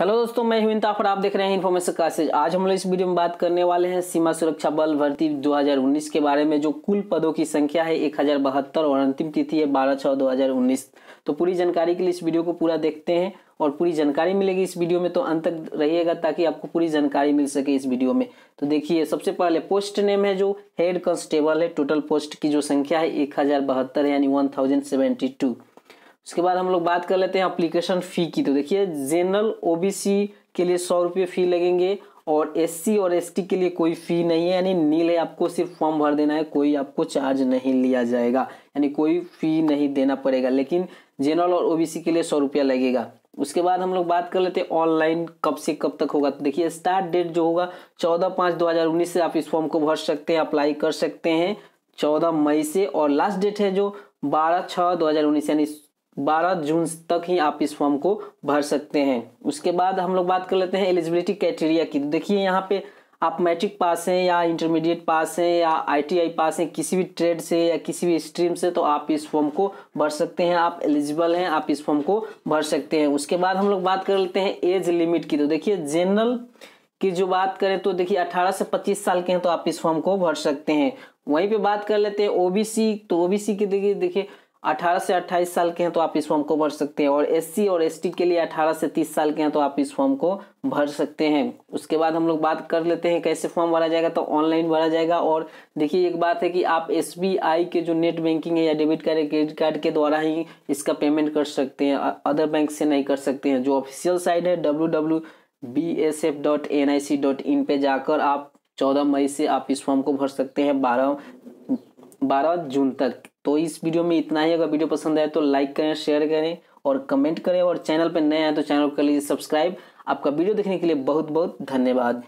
hello दोस्तों मैं हिमिन ताफर आप देख रहे हैं इन्फॉर्मेशन क्लासेज आज हम लोग इस वीडियो में बात करने वाले हैं सीमा सुरक्षा बल भर्ती 2019 के बारे में जो कुल पदों की संख्या है एक और अंतिम तिथि है बारह छः 2019 तो पूरी जानकारी के लिए इस वीडियो को पूरा देखते हैं और पूरी जानकारी मिलेगी इस वीडियो में तो अंत तक रहिएगा ताकि आपको पूरी जानकारी मिल सके इस वीडियो में तो देखिए सबसे पहले पोस्ट नेम है जो हेड कांस्टेबल है टोटल पोस्ट की जो संख्या है एक यानी वन उसके बाद हम लोग बात कर लेते हैं अप्लीकेशन फ़ी की तो देखिए जनरल ओबीसी के लिए सौ रुपये फ़ी लगेंगे और एससी और एसटी के लिए कोई फ़ी नहीं है यानी नील है आपको सिर्फ फॉर्म भर देना है कोई आपको चार्ज नहीं लिया जाएगा यानी कोई फ़ी नहीं देना पड़ेगा लेकिन जनरल और ओ के लिए सौ रुपया लगेगा उसके बाद हम लोग बात कर लेते हैं ऑनलाइन कब से कब तक होगा तो देखिए स्टार्ट डेट जो होगा चौदह पाँच दो हज़ार उन्नीस से आप इस फॉर्म को भर सकते हैं अप्लाई कर सकते हैं चौदह मई से और लास्ट डेट है जो बारह छः दो हज़ार उन्नीस यानी 12 जून तक ही आप इस फॉर्म को भर सकते हैं उसके बाद हम लोग बात कर लेते हैं एलिजिबिलिटी क्राइटेरिया की देखिए यहाँ पे आप मैट्रिक पास हैं या इंटरमीडिएट पास हैं या आईटीआई पास हैं किसी भी ट्रेड से या किसी भी स्ट्रीम से तो आप इस फॉर्म को भर सकते हैं आप एलिजिबल हैं आप इस फॉर्म को भर सकते हैं उसके बाद हम लोग बात कर लेते हैं एज लिमिट की तो देखिए जनरल की जो बात करें तो देखिए 18 से 25 साल के हैं तो आप इस फॉर्म को भर सकते हैं वहीं पे बात कर लेते हैं ओबीसी तो ओबीसी की देखिए देखिए 18 से 28 साल के हैं तो आप इस फॉर्म को भर सकते हैं और एससी और एसटी के लिए 18 से 30 साल के हैं तो आप इस फॉर्म को भर सकते हैं उसके बाद हम लोग बात कर लेते हैं कैसे फॉर्म भरा जाएगा तो ऑनलाइन भरा जाएगा और देखिए एक बात है कि आप एस के जो नेट बैंकिंग है या डेबिट कार्ड या क्रेडिट कार्ड के द्वारा ही इसका पेमेंट कर सकते हैं अदर बैंक से नहीं कर सकते हैं जो ऑफिशियल साइट है डब्ल्यू पे जाकर आप चौदह मई से आप इस फॉर्म को भर सकते हैं बारह बारह जून तक तो इस वीडियो में इतना ही अगर वीडियो पसंद आए तो लाइक करें शेयर करें और कमेंट करें और चैनल पर नए आए तो चैनल कर लीजिए सब्सक्राइब आपका वीडियो देखने के लिए बहुत बहुत धन्यवाद